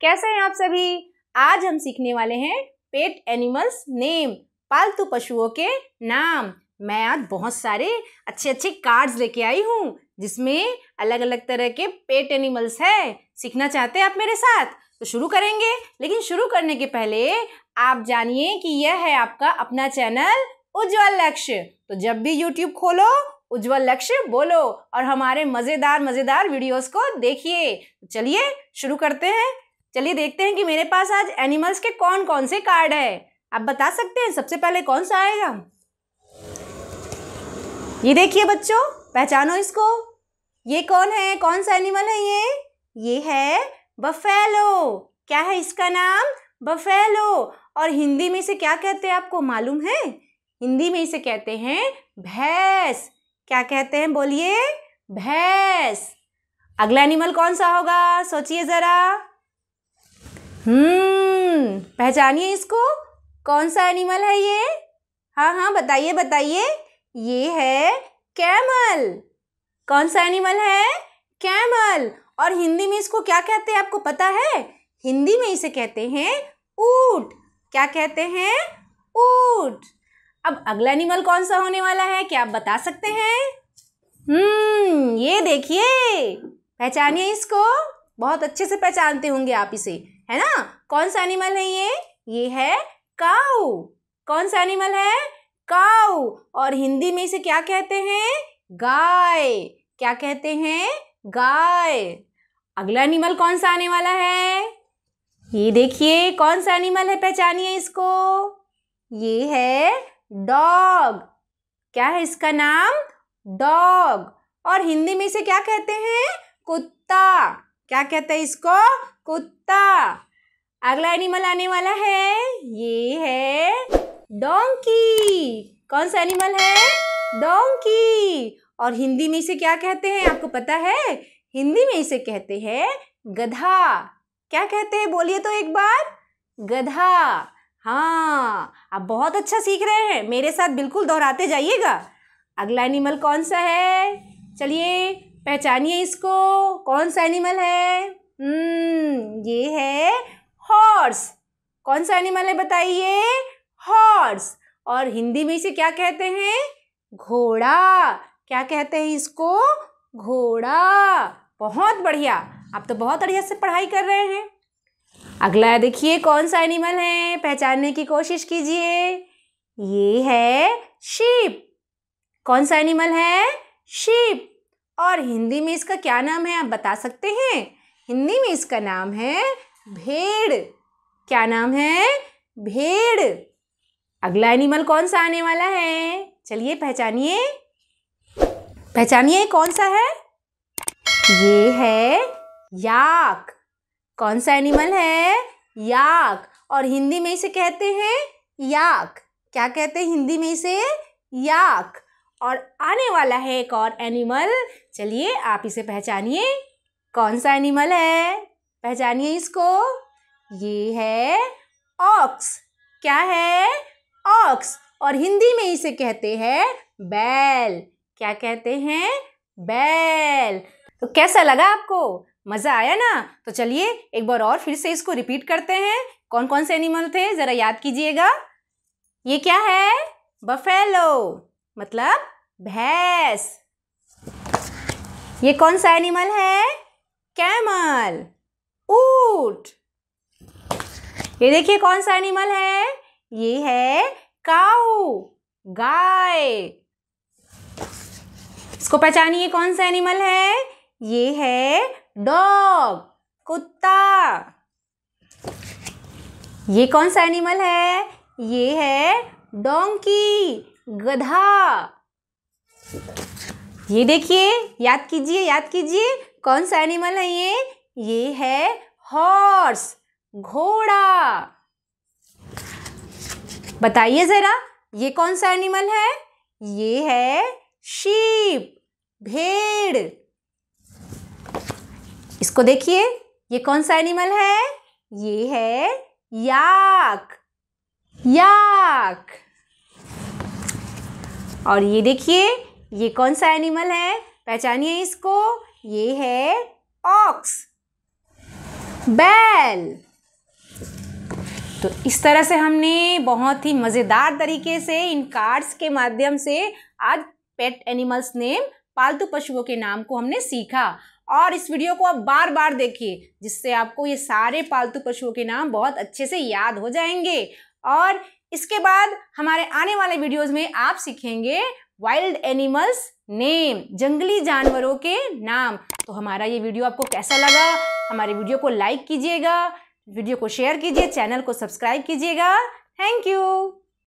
कैसे हैं आप सभी आज हम सीखने वाले हैं पेट एनिमल्स नेम पालतू पशुओं के नाम मैं आज बहुत सारे अच्छे अच्छे कार्ड्स लेके आई हूँ जिसमें अलग अलग तरह के पेट एनिमल्स हैं सीखना चाहते हैं आप मेरे साथ तो शुरू करेंगे लेकिन शुरू करने के पहले आप जानिए कि यह है आपका अपना चैनल उज्जवल लक्ष्य तो जब भी यूट्यूब खोलो उज्जवल लक्ष्य बोलो और हमारे मज़ेदार मज़ेदार वीडियोस को देखिए तो चलिए शुरू करते हैं चलिए देखते हैं कि मेरे पास आज एनिमल्स के कौन कौन से कार्ड है आप बता सकते हैं सबसे पहले कौन सा आएगा ये देखिए बच्चों पहचानो इसको ये कौन है कौन सा एनिमल है ये ये है बफेलो क्या है इसका नाम बफेलो और हिंदी में इसे क्या कहते हैं आपको मालूम है हिंदी में इसे कहते हैं भैंस क्या कहते हैं बोलिए भैंस अगला एनिमल कौन सा होगा सोचिए ज़रा हम्म पहचानिए इसको कौन सा एनिमल है ये हाँ हाँ बताइए बताइए ये है कैमल कौन सा एनिमल है कैमल और हिंदी में इसको क्या कहते हैं आपको पता है हिंदी में इसे कहते हैं ऊट क्या कहते हैं ऊट अब अगला एनिमल कौन सा होने वाला है क्या आप बता सकते हैं हम्म ये देखिए पहचानिए इसको बहुत अच्छे से पहचानते होंगे आप इसे है ना कौन सा एनिमल है ये ये है काऊ कौन सा एनिमल है काऊ और हिंदी में इसे क्या कहते हैं गाय क्या कहते हैं गाय अगला एनिमल कौन सा आने वाला है ये देखिए कौन सा एनिमल है पहचानिए इसको ये है डॉग क्या है इसका नाम डॉग और हिंदी में इसे क्या कहते हैं कुत्ता क्या कहते हैं इसको कुत्ता अगला एनिमल आने वाला है ये है डोंकी कौन सा एनिमल है डोंकी और हिंदी में इसे क्या कहते हैं आपको पता है हिंदी में इसे कहते हैं गधा क्या कहते हैं बोलिए तो एक बार गधा हाँ आप बहुत अच्छा सीख रहे हैं मेरे साथ बिल्कुल दोहराते जाइएगा अगला एनिमल कौन सा है चलिए पहचानिए इसको कौन सा एनिमल है हम्म ये है हॉर्स कौन सा एनिमल है बताइए हॉर्स और हिंदी में इसे क्या कहते हैं घोड़ा क्या कहते हैं इसको घोड़ा बहुत बढ़िया आप तो बहुत बढ़िया से पढ़ाई कर रहे हैं अगला देखिए कौन सा एनिमल है पहचानने की कोशिश कीजिए ये है शीप कौन सा एनिमल है शीप और हिंदी में इसका क्या नाम है आप बता सकते हैं हिंदी में इसका नाम है भेड़ क्या नाम है भेड़ अगला एनिमल कौन सा आने वाला है चलिए पहचानिए पहचानिए कौन सा है ये है याक कौन सा एनिमल है याक और हिंदी में इसे कहते हैं याक क्या कहते हैं हिंदी में इसे याक और आने वाला है एक और एनिमल चलिए आप इसे पहचानिए कौन सा एनिमल है पहचानिए इसको ये है ऑक्स क्या है ऑक्स और हिंदी में इसे कहते हैं बैल क्या कहते हैं बैल तो कैसा लगा आपको मज़ा आया ना तो चलिए एक बार और फिर से इसको रिपीट करते हैं कौन कौन से एनिमल थे ज़रा याद कीजिएगा ये क्या है बफेलो मतलब भैंस ये कौन सा एनिमल है कैमल ऊट ये देखिए कौन सा एनिमल है ये है काउ गाय इसको पहचानिए कौन सा एनिमल है ये है डॉग कुत्ता ये कौन सा एनिमल है ये है डोंकी गधा ये देखिए याद कीजिए याद कीजिए कौन सा एनिमल है ये ये है हॉर्स घोड़ा बताइए ज़रा ये कौन सा एनिमल है ये है शीप भेड़ इसको देखिए ये कौन सा एनिमल है ये है याक याक और ये देखिए ये कौन सा एनिमल है पहचानिए इसको ये है ऑक्स बैल तो इस तरह से हमने बहुत ही मज़ेदार तरीके से इन कार्ड्स के माध्यम से आज पेट एनिमल्स नेम पालतू पशुओं के नाम को हमने सीखा और इस वीडियो को आप बार बार देखिए जिससे आपको ये सारे पालतू पशुओं के नाम बहुत अच्छे से याद हो जाएंगे और इसके बाद हमारे आने वाले वीडियोस में आप सीखेंगे वाइल्ड एनिमल्स नेम जंगली जानवरों के नाम तो हमारा ये वीडियो आपको कैसा लगा हमारे वीडियो को लाइक कीजिएगा वीडियो को शेयर कीजिए चैनल को सब्सक्राइब कीजिएगा थैंक यू